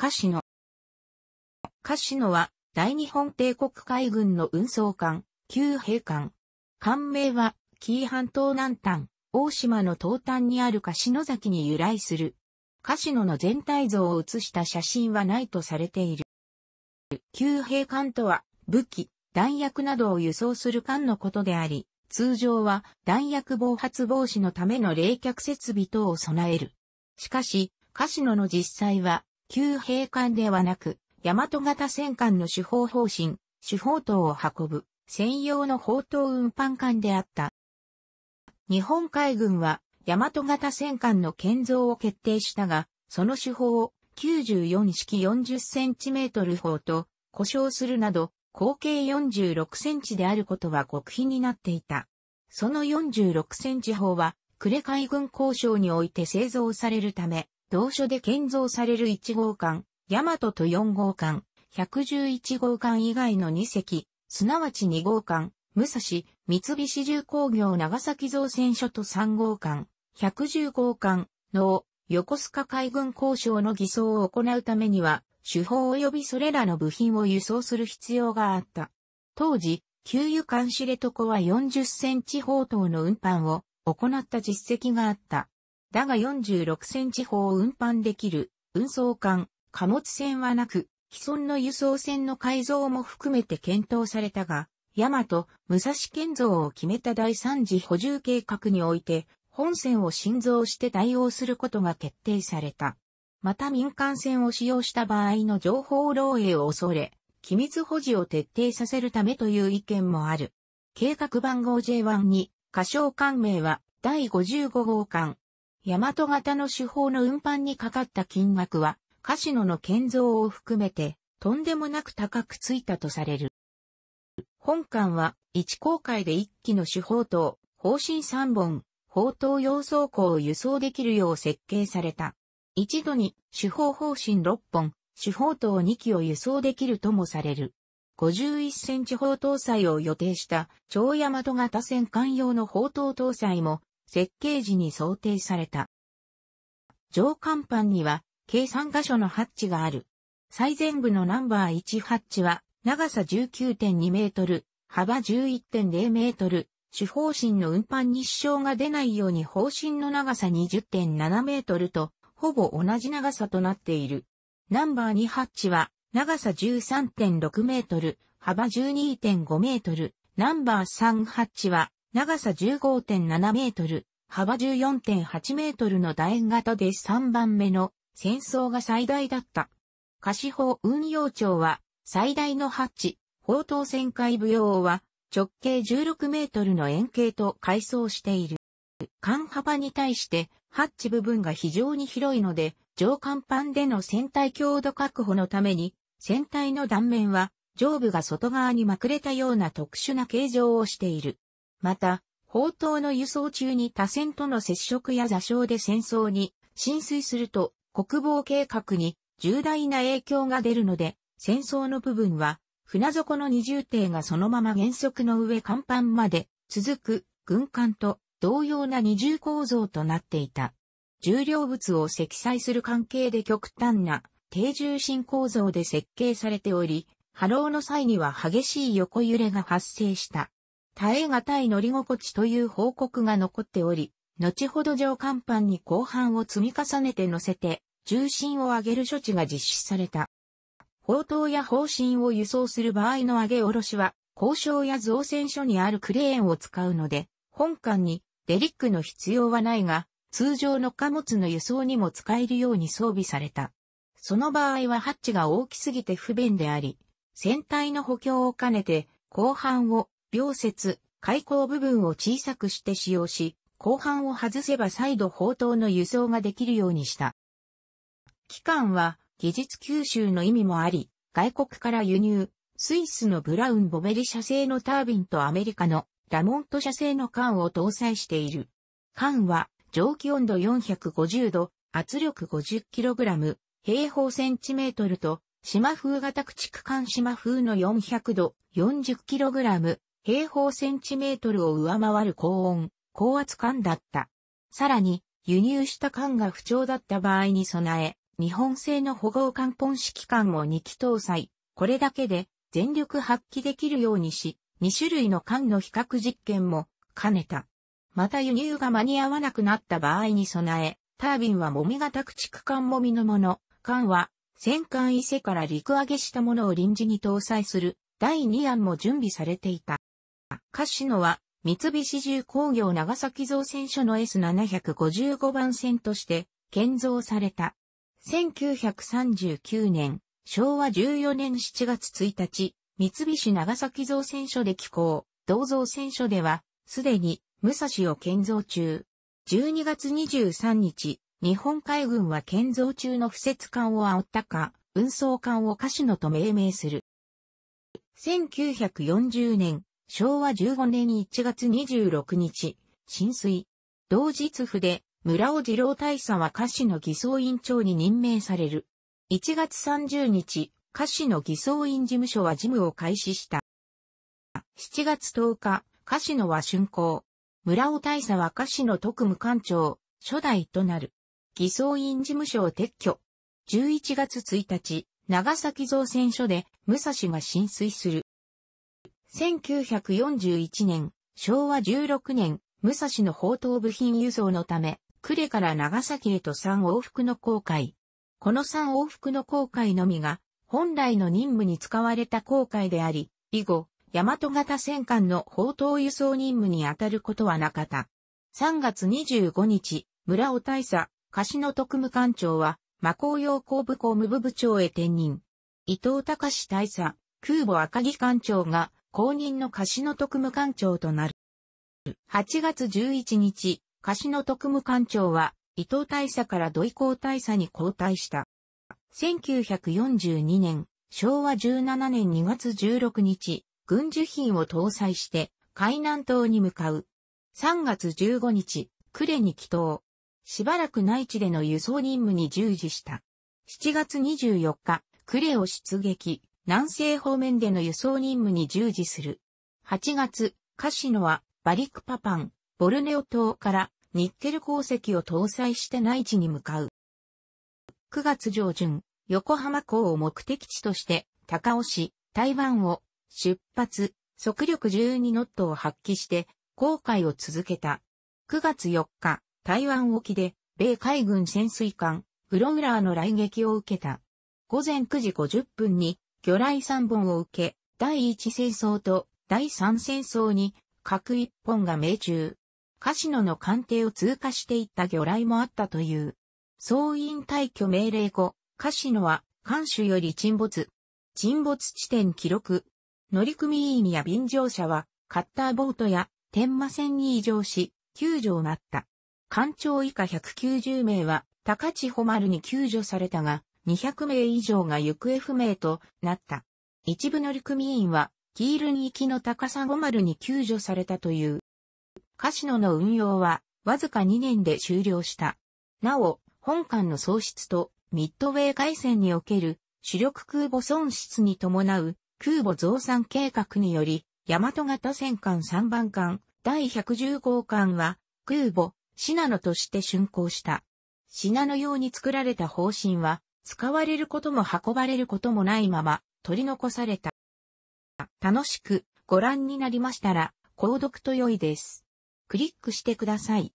カシノ。カシノは、大日本帝国海軍の運送艦、旧兵艦。艦名は、紀伊半島南端、大島の東端にあるカシノ崎に由来する。カシノの全体像を写した写真はないとされている。旧兵艦とは、武器、弾薬などを輸送する艦のことであり、通常は弾薬暴発防止のための冷却設備等を備える。しかし、カシノの実際は旧兵艦ではなく、大和型戦艦の主砲方針、主砲塔を運ぶ、専用の砲塔運搬艦であった。日本海軍は、大和型戦艦の建造を決定したが、その手法を94式40センチメートル砲と故障するなど、合計46センチであることは極秘になっていた。その46センチ砲は、呉海軍交渉において製造されるため、同所で建造される1号館、大和と4号館、111号館以外の2隻、すなわち2号館、武蔵、三菱重工業長崎造船所と3号館、110号館、の横須賀海軍交渉の偽装を行うためには、手法及びそれらの部品を輸送する必要があった。当時、給油管とこは40センチ砲塔の運搬を行った実績があった。だが46センチ砲を運搬できる運送艦、貨物船はなく、既存の輸送船の改造も含めて検討されたが、大和、武蔵建造を決めた第3次補充計画において、本船を新造して対応することが決定された。また民間船を使用した場合の情報漏洩を恐れ、機密保持を徹底させるためという意見もある。計画番号 J1 に、仮称艦名は第55号艦、大和型の手法の運搬にかかった金額は、カシノの建造を含めて、とんでもなく高くついたとされる。本館は、一公開で一機の手法と、方針三本、砲塔要装庫を輸送できるよう設計された。一度に、手法方針六本、手法塔二機を輸送できるともされる。51センチ砲搭載を予定した超大和型戦艦用の砲塔搭載も設計時に想定された。上甲板には計算箇所のハッチがある。最前部のナンバー1ハッチは長さ19.2メートル、幅11.0メートル、主方針の運搬に支障が出ないように方針の長さ20.7メートルとほぼ同じ長さとなっている。ナンバー2ハッチは長さ13.6メートル、幅12.5メートル。ナンバー3ハッチは長さ15.7メートル、幅14.8メートルの楕円型で3番目の戦争が最大だった。貸方運用庁は最大のハッチ、砲塔旋回部用は直径16メートルの円形と改装している。間幅に対してハッチ部分が非常に広いので、上甲板での船体強度確保のために、船体の断面は上部が外側にまくれたような特殊な形状をしている。また、砲塔の輸送中に他船との接触や座礁で戦争に浸水すると国防計画に重大な影響が出るので、戦争の部分は船底の二重艇がそのまま原則の上甲板まで続く軍艦と同様な二重構造となっていた。重量物を積載する関係で極端な低重心構造で設計されており、波浪の際には激しい横揺れが発生した。耐え難い乗り心地という報告が残っており、後ほど上甲板に後半を積み重ねて乗せて、重心を上げる処置が実施された。砲塔や砲身を輸送する場合の上げ下ろしは、交渉や造船所にあるクレーンを使うので、本艦にデリックの必要はないが、通常の貨物の輸送にも使えるように装備された。その場合はハッチが大きすぎて不便であり、船体の補強を兼ねて、後半を描節、開口部分を小さくして使用し、後半を外せば再度砲塔の輸送ができるようにした。機関は技術吸収の意味もあり、外国から輸入、スイスのブラウン・ボベリ社製のタービンとアメリカのラモント社製の缶を搭載している。缶は蒸気温度450度、圧力 50kg、平方センチメートルと、島風型駆逐艦島風の400度、40kg、平方センチメートルを上回る高温、高圧管だった。さらに、輸入した管が不調だった場合に備え、日本製の保護管本式管を2機搭載。これだけで全力発揮できるようにし、2種類の管の比較実験も兼ねた。また輸入が間に合わなくなった場合に備え、タービンはもみ型駆逐艦もみのもの、管は戦艦伊勢から陸揚げしたものを臨時に搭載する第2案も準備されていた。カシノは三菱重工業長崎造船所の S755 番線として建造された。1939年、昭和14年7月1日、三菱長崎造船所で起工、同造船所では、すでに武蔵を建造中。12月23日、日本海軍は建造中の不設艦を煽ったか、運送艦をカシノと命名する。1940年、昭和15年1月26日、浸水。同日府で、村尾二郎大佐は下市の偽装委員長に任命される。1月30日、下市の偽装委員事務所は事務を開始した。7月10日、下市の和春行。村尾大佐は下市の特務官庁、初代となる。偽装委員事務所を撤去。11月1日、長崎造船所で武蔵が浸水する。1941年、昭和16年、武蔵の砲塔部品輸送のため、呉から長崎へと3往復の航海。この3往復の航海のみが、本来の任務に使われた航海であり、以後、大和型戦艦の砲塔輸送任務に当たることはなかった。3月25日、村尾大佐、柏野特務艦長は、魔工用工部公務部部長へ転任。伊藤隆大佐、空母赤木艦長が、公認のしの特務官庁となる。8月11日、しの特務官庁は、伊藤大佐から土井公大佐に交代した。1942年、昭和17年2月16日、軍需品を搭載して、海南島に向かう。3月15日、呉に帰島。しばらく内地での輸送任務に従事した。7月24日、呉を出撃。南西方面での輸送任務に従事する。8月、カシノはバリクパパン、ボルネオ島からニッケル鉱石を搭載して内地に向かう。9月上旬、横浜港を目的地として高尾市、台湾を出発、速力12ノットを発揮して航海を続けた。9月4日、台湾沖で米海軍潜水艦、フロムラーの来撃を受けた。午前9時50分に魚雷三本を受け、第一戦争と第三戦争に各一本が命中。カシノの艦艇を通過していった魚雷もあったという。総員退去命令後、カシノは艦首より沈没。沈没地点記録。乗組員や便乗者はカッターボートや天馬船に移乗し、救助を待った。艦長以下190名は高千穂丸に救助されたが、200名以上が行方不明となった。一部乗組員は、キールに行きの高砂丸に救助されたという。カシノの運用は、わずか2年で終了した。なお、本艦の喪失と、ミッドウェー海戦における主力空母損失に伴う空母増産計画により、大和型戦艦3番艦第110号艦は空母シナノとして竣工した。シナノ用に作られた方針は使われることも運ばれることもないまま取り残された。楽しくご覧になりましたら、購読と良いです。クリックしてください。